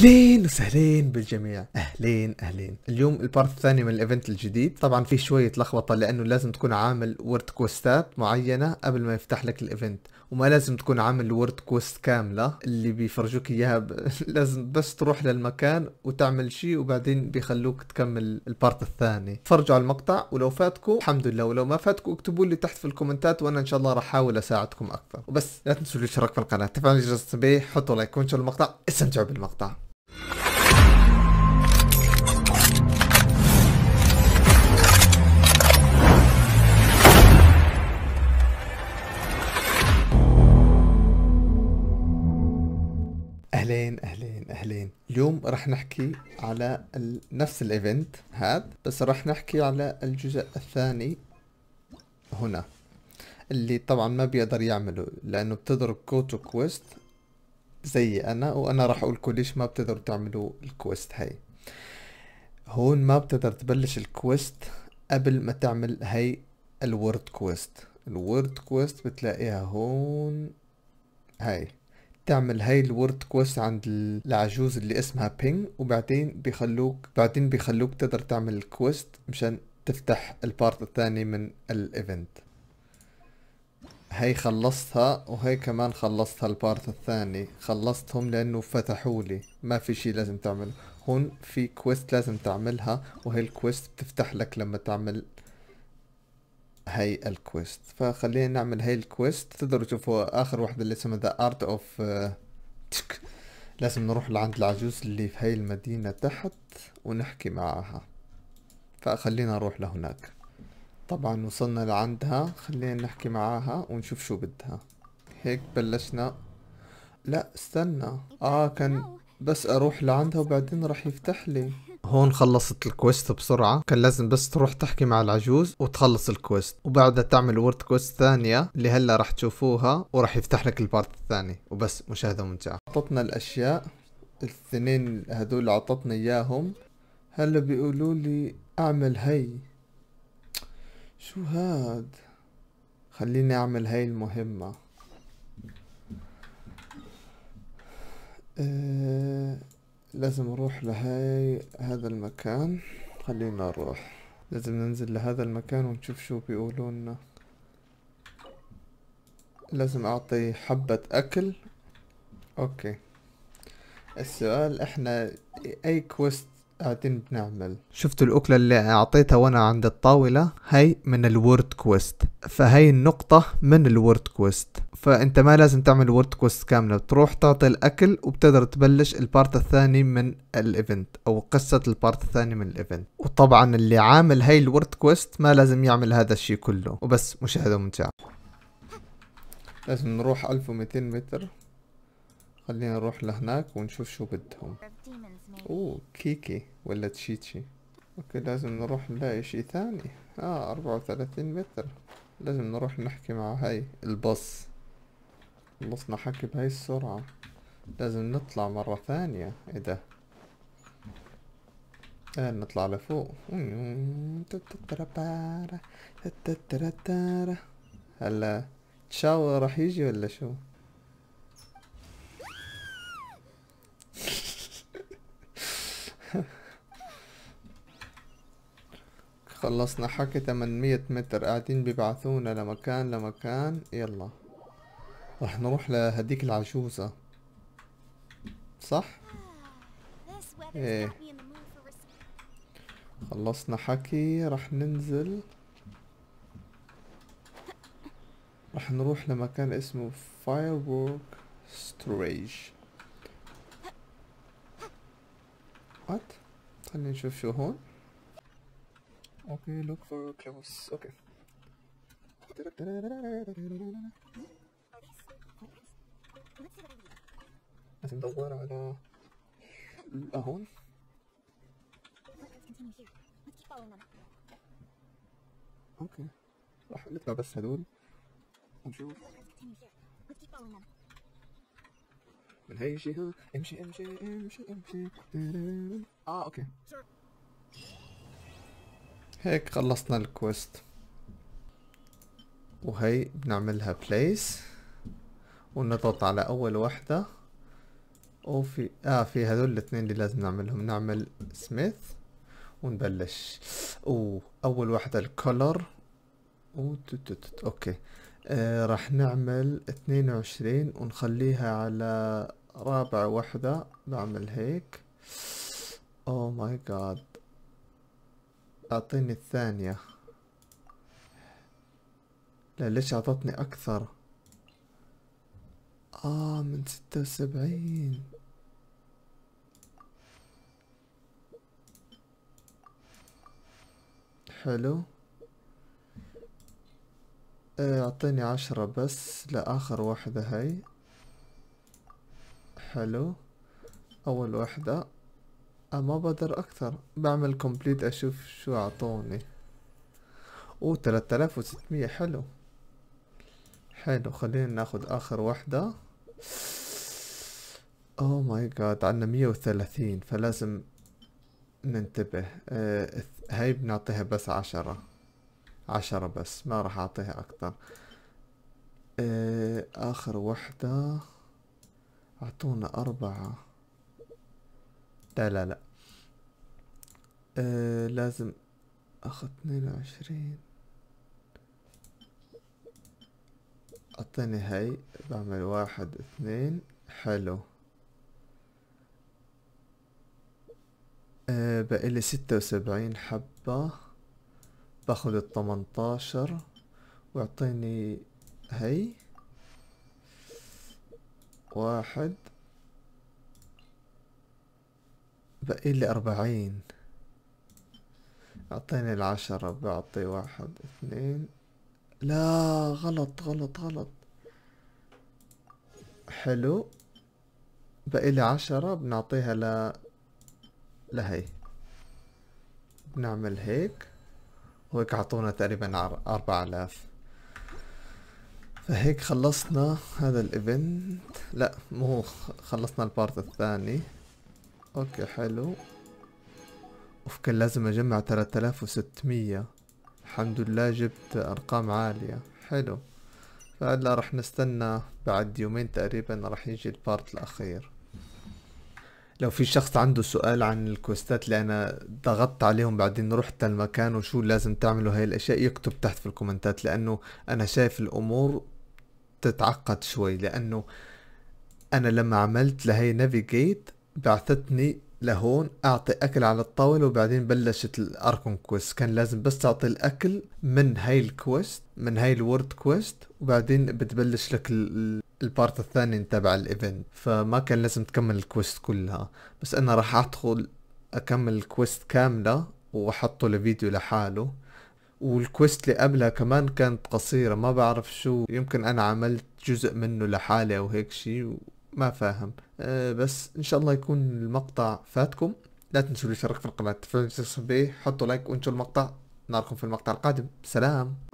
اهلين وسهلين بالجميع اهلين اهلين اليوم البارت الثاني من الايفنت الجديد طبعا في شويه لخبطه لانه لازم تكون عامل ورد كوستات معينه قبل ما يفتح لك الايفنت وما لازم تكون عامل ورد كوست كامله اللي بيفرجوك اياها ب... لازم بس تروح للمكان وتعمل شيء وبعدين بيخلوك تكمل البارت الثاني تفرجوا على المقطع ولو فاتكم الحمد لله ولو ما فاتكم اكتبوا لي تحت في الكومنتات وانا ان شاء الله راح احاول اساعدكم اكثر وبس لا تنسوا الاشتراك في القناه تفعلوا جرس التنبيه حطوا لايك وانشروا المقطع استمتعوا بالمقطع اهلين اهلين اهلين اليوم رح نحكي على نفس الايفنت هذا بس رح نحكي على الجزء الثاني هنا اللي طبعا ما بيقدر يعمله لانه بتضرب كوتو كويست زي انا وانا راح اقول ليش ما بتقدروا تعملوا الكويست هاي هون ما بتقدر تبلش الكويست قبل ما تعمل هاي الورد كويست الورد كويست بتلاقيها هون هاي تعمل هاي الورد كويست عند العجوز اللي اسمها بينج وبعدين بيخلوك بعدين بيخلوك تقدر تعمل الكويست مشان تفتح البارت الثاني من الايفنت هي خلصتها وهي كمان خلصتها البارت الثاني خلصتهم لانه فتحوا لي ما في شي لازم تعمله هون في كويست لازم تعملها وهي الكويست بتفتح لك لما تعمل هي الكويست فخلينا نعمل هي الكويست تقدروا تشوفوا اخر واحدة اللي اسمها ذا ارت اوف لازم نروح لعند العجوز اللي في هاي المدينة تحت ونحكي معاها فخلينا نروح لهناك طبعا وصلنا لعندها خلينا نحكي معاها ونشوف شو بدها هيك بلشنا لا استنى اه كان بس اروح لعندها وبعدين راح يفتح لي هون خلصت الكويست بسرعة كان لازم بس تروح تحكي مع العجوز وتخلص الكويست وبعدها تعمل وورد كويست ثانية اللي هلا راح تشوفوها وراح يفتح لك البارت الثاني وبس مشاهدة ممتعة عطتنا الأشياء الاثنين هذول عطتنا إياهم هلا بيقولوا لي أعمل هي شو هاد خليني اعمل هاي المهمة أه لازم اروح لهاي هذا المكان خلينا نروح لازم ننزل لهذا المكان ونشوف شو بيقولونا لازم اعطي حبة اكل اوكي السؤال احنا اي كوست قاعدين بنعمل شفتوا الأكلة اللي أعطيتها وأنا عند الطاولة هي من الورد كويست فهي النقطة من الورد كويست فأنت ما لازم تعمل وورد كويست كاملة بتروح تعطي الأكل وبتقدر تبلش البارت الثاني من الإيفنت أو قصة البارت الثاني من الإيفنت وطبعا اللي عامل هاي الورد كويست ما لازم يعمل هذا الشيء كله وبس مشاهدة ممتعة لازم نروح 1200 متر خلينا نروح لهناك ونشوف شو بدهم اوه كيكي ولا تشيتشي اوكي لازم نروح نلاقي شي ثاني اه اربعة وثلاثين متر لازم نروح نحكي مع هاي البص خلصنا حكي بهاي السرعة لازم نطلع مرة ثانية ايه ده آه نطلع لفوق هلا تشاور راح يجي ولا شو؟ خلصنا حكي 800 متر قاعدين ببعثونا لمكان لمكان يلا رح نروح لهديك العجوزة صح؟ ايه خلصنا حكي رح ننزل رح نروح لمكان اسمه فايرورك ستوريج فقط خلينا نشوف شو هون اوكي لوك فور كلوز اوكي لازم ندور على آه، هون اوكي راح نتبع بس هدول ونشوف من شيء امشي امشي امشي امشي اه اوكي هيك خلصنا الكويست وهي بنعملها بليس ونضغط على اول وحده وفي اه في هذول الاثنين اللي لازم نعملهم نعمل سميث ونبلش او اول وحدة الكولر اوكي آه راح نعمل اثنين وعشرين ونخليها على رابع وحدة بعمل هيك او ماي جاد اعطيني الثانية لا ليش اعطتني اكثر اه من ستة وسبعين حلو إيه، اعطيني عشرة بس لآخر واحدة هاي حلو اول واحدة أه، ما بقدر اكثر بعمل كومبليت اشوف شو اعطوني او 3600 حلو حلو خلينا ناخد اخر واحدة اوه ماي جاد عنا مية وثلاثين فلازم ننتبه آه هاي بنعطيها بس عشرة عشرة بس ما راح اعطيها اكثر آه اخر وحدة أعطونا أربعة لا لا لا أه لازم أخذ اثنين وعشرين أعطيني هاي بعمل واحد اثنين حلو أه بقلي ستة وسبعين حبة باخذ التمنتاشر واعطيني هاي واحد بقي لي أربعين أعطيني العشرة بعطي واحد اثنين لا غلط غلط غلط حلو بقي لي عشرة بنعطيها ل لهي بنعمل هيك وهيك عطونا تقريبا أربعة آلاف فهيك خلصنا هذا الايفنت لا مو خلصنا البارت الثاني اوكي حلو اوف كان لازم اجمع 3600 الحمد لله جبت ارقام عالية حلو فهلا راح نستنى بعد يومين تقريبا راح يجي البارت الاخير لو في شخص عنده سؤال عن الكوستات اللي انا ضغطت عليهم بعدين رحت المكان وشو لازم تعملوا هاي الاشياء يكتب تحت في الكومنتات لانه انا شايف الامور تتعقد شوي لأنه أنا لما عملت لهي نافيجيت بعثتني لهون أعطي أكل على الطاولة وبعدين بلشت الأركون كويست كان لازم بس تعطي الأكل من هاي الكويست من هاي الورد كويست وبعدين بتبلش لك البارت الثاني تبع الايفنت فما كان لازم تكمل الكويست كلها بس أنا راح أدخل أكمل الكويست كاملة وأحطه لفيديو لحاله والكويست اللي قبلها كمان كانت قصيرة ما بعرف شو يمكن أنا عملت جزء منه لحالي أو هيك شي ما فاهم أه بس إن شاء الله يكون المقطع فاتكم لا تنسوا الاشتراك في القناة تفعلوا الجرس حطوا لايك وانشروا المقطع نراكم في المقطع القادم سلام